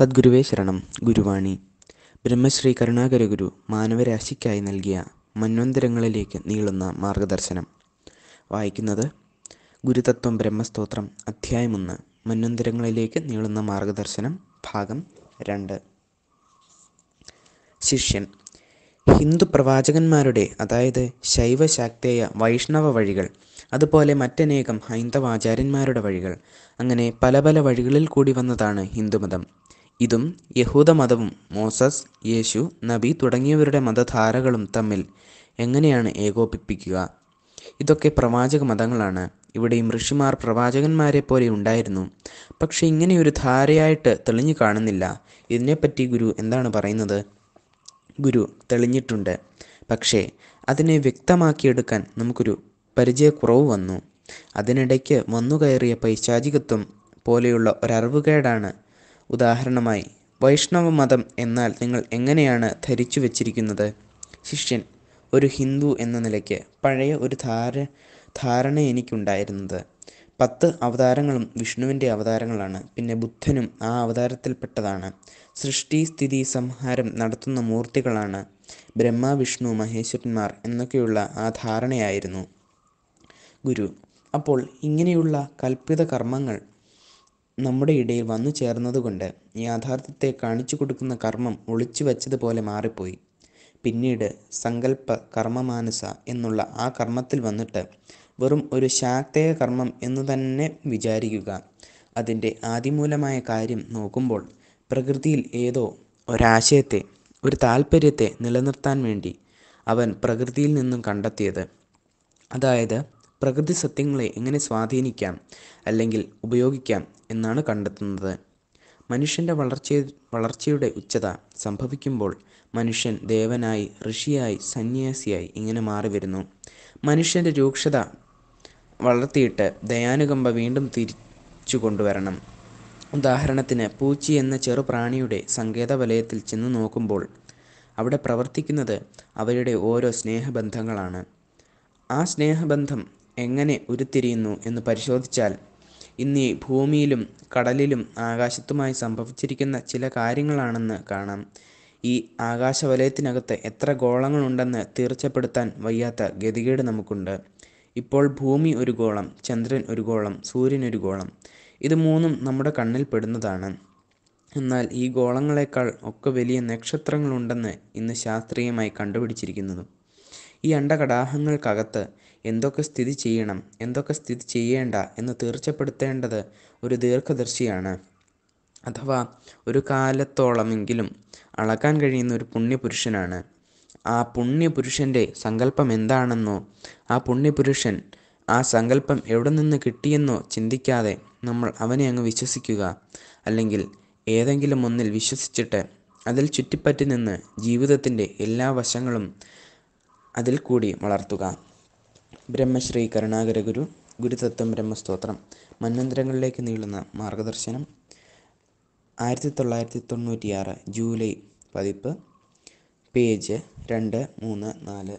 സദ്ഗുരുവേ ശരണം ഗുരുവാണി ബ്രഹ്മശ്രീ കരുണാകരഗുരു മാനവരാശിക്കായി നൽകിയ മന്വന്തരങ്ങളിലേക്ക് നീളുന്ന മാർഗദർശനം വായിക്കുന്നത് ഗുരുതത്വം ബ്രഹ്മസ്തോത്രം അധ്യായമൊന്ന് മന്വന്തരങ്ങളിലേക്ക് നീളുന്ന മാർഗദർശനം ഭാഗം രണ്ട് ശിഷ്യൻ ഹിന്ദു പ്രവാചകന്മാരുടെ അതായത് ശൈവശാക്തേയ ശാക്തേയ വൈഷ്ണവ വഴികൾ അതുപോലെ മറ്റനേകം ഹൈന്ദവാചാര്യന്മാരുടെ വഴികൾ അങ്ങനെ പല പല വഴികളിൽ കൂടി വന്നതാണ് ഹിന്ദുമതം ഇതും യഹൂദമതവും മോസസ് യേശു നബി തുടങ്ങിയവരുടെ മതധാരകളും തമ്മിൽ എങ്ങനെയാണ് ഏകോപിപ്പിക്കുക ഇതൊക്കെ പ്രവാചക മതങ്ങളാണ് ഇവിടെയും ഋഷിമാർ പ്രവാചകന്മാരെ പോലെ ഉണ്ടായിരുന്നു പക്ഷെ ഇങ്ങനെയൊരു ധാരയായിട്ട് തെളിഞ്ഞു കാണുന്നില്ല ഇതിനെപ്പറ്റി ഗുരു എന്താണ് പറയുന്നത് ഗുരു തെളിഞ്ഞിട്ടുണ്ട് പക്ഷേ അതിനെ വ്യക്തമാക്കിയെടുക്കാൻ നമുക്കൊരു പരിചയക്കുറവ് വന്നു അതിനിടയ്ക്ക് വന്നു കയറിയ പൈശാചികത്വം പോലെയുള്ള ഒരറിവുകേടാണ് ഉദാഹരണമായി വൈഷ്ണവ മതം എന്നാൽ നിങ്ങൾ എങ്ങനെയാണ് ധരിച്ചു വച്ചിരിക്കുന്നത് ശിഷ്യൻ ഒരു ഹിന്ദു എന്ന നിലയ്ക്ക് പഴയ ഒരു ധാര ധാരണ എനിക്കുണ്ടായിരുന്നത് പത്ത് അവതാരങ്ങളും വിഷ്ണുവിൻ്റെ അവതാരങ്ങളാണ് പിന്നെ ബുദ്ധനും ആ അവതാരത്തിൽപ്പെട്ടതാണ് സൃഷ്ടി സ്ഥിതി സംഹാരം നടത്തുന്ന മൂർത്തികളാണ് ബ്രഹ്മ വിഷ്ണു മഹേശ്വരന്മാർ എന്നൊക്കെയുള്ള ആ ധാരണയായിരുന്നു ഗുരു അപ്പോൾ ഇങ്ങനെയുള്ള കൽപ്പിത കർമ്മങ്ങൾ നമ്മുടെ ഇടയിൽ വന്നു ചേർന്നതുകൊണ്ട് യാഥാർത്ഥ്യത്തെ കാണിച്ചു കൊടുക്കുന്ന കർമ്മം ഒളിച്ചു വച്ചതുപോലെ മാറിപ്പോയി പിന്നീട് സങ്കല്പ കർമ്മമാനസ എന്നുള്ള ആ കർമ്മത്തിൽ വന്നിട്ട് വെറും ഒരു ശാക്തേയ കർമ്മം എന്ന് തന്നെ വിചാരിക്കുക അതിൻ്റെ ആദിമൂലമായ കാര്യം നോക്കുമ്പോൾ പ്രകൃതിയിൽ ഏതോ ഒരാശയത്തെ ഒരു താല്പര്യത്തെ നിലനിർത്താൻ വേണ്ടി അവൻ പ്രകൃതിയിൽ നിന്നും കണ്ടെത്തിയത് അതായത് പ്രകൃതി സത്യങ്ങളെ എങ്ങനെ സ്വാധീനിക്കാം അല്ലെങ്കിൽ ഉപയോഗിക്കാം എന്നാണ് കണ്ടെത്തുന്നത് മനുഷ്യൻ്റെ വളർച്ച വളർച്ചയുടെ ഉച്ചത സംഭവിക്കുമ്പോൾ മനുഷ്യൻ ദേവനായി ഋഷിയായി സന്യാസിയായി ഇങ്ങനെ മാറി വരുന്നു മനുഷ്യൻ്റെ രൂക്ഷത വളർത്തിയിട്ട് ദയാനുകമ്പ വീണ്ടും തിരിച്ചു കൊണ്ടുവരണം ഉദാഹരണത്തിന് പൂച്ചി എന്ന ചെറുപ്രാണിയുടെ സങ്കേത വലയത്തിൽ ചെന്ന് നോക്കുമ്പോൾ അവിടെ പ്രവർത്തിക്കുന്നത് അവരുടെ ഓരോ സ്നേഹബന്ധങ്ങളാണ് ആ സ്നേഹബന്ധം എങ്ങനെ ഉരുത്തിരിയുന്നു എന്ന് പരിശോധിച്ചാൽ ഇന്ന് ഭൂമിയിലും കടലിലും ആകാശത്തുമായി സംഭവിച്ചിരിക്കുന്ന ചില കാര്യങ്ങളാണെന്ന് കാണാം ഈ ആകാശവലയത്തിനകത്ത് എത്ര ഗോളങ്ങളുണ്ടെന്ന് തീർച്ചപ്പെടുത്താൻ വയ്യാത്ത ഗതികേട് നമുക്കുണ്ട് ഇപ്പോൾ ഭൂമി ഒരു ഗോളം ചന്ദ്രൻ ഒരു ഗോളം സൂര്യൻ ഒരു ഗോളം ഇത് മൂന്നും നമ്മുടെ കണ്ണിൽ പെടുന്നതാണ് എന്നാൽ ഈ ഗോളങ്ങളെക്കാൾ ഒക്കെ വലിയ നക്ഷത്രങ്ങളുണ്ടെന്ന് ഇന്ന് ശാസ്ത്രീയമായി കണ്ടുപിടിച്ചിരിക്കുന്നു ഈ അണ്ടകടാഹങ്ങൾക്കകത്ത് എന്തൊക്കെ സ്ഥിതി ചെയ്യണം എന്തൊക്കെ സ്ഥിതി ചെയ്യേണ്ട എന്ന് തീർച്ചപ്പെടുത്തേണ്ടത് ഒരു ദീർഘദർശിയാണ് അഥവാ ഒരു കാലത്തോളമെങ്കിലും അളക്കാൻ കഴിയുന്ന ഒരു പുണ്യപുരുഷനാണ് ആ പുണ്യപുരുഷൻ്റെ സങ്കല്പം എന്താണെന്നോ ആ പുണ്യപുരുഷൻ ആ സങ്കല്പം എവിടെ നിന്ന് കിട്ടിയെന്നോ ചിന്തിക്കാതെ നമ്മൾ അവനെ അങ്ങ് വിശ്വസിക്കുക അല്ലെങ്കിൽ ഏതെങ്കിലും ഒന്നിൽ വിശ്വസിച്ചിട്ട് അതിൽ ചുറ്റിപ്പറ്റി നിന്ന് ജീവിതത്തിൻ്റെ എല്ലാ വശങ്ങളും അതിൽ കൂടി വളർത്തുക ബ്രഹ്മശ്രീ കരുണാകര ഗുരു ഗുരുതത്വം ബ്രഹ്മസ്തോത്രം മന്വന്തരങ്ങളിലേക്ക് നീളുന്ന മാർഗദർശനം ആയിരത്തി തൊള്ളായിരത്തി തൊണ്ണൂറ്റിയാറ് ജൂലൈ പതിപ്പ് പേജ് രണ്ട് മൂന്ന് നാല്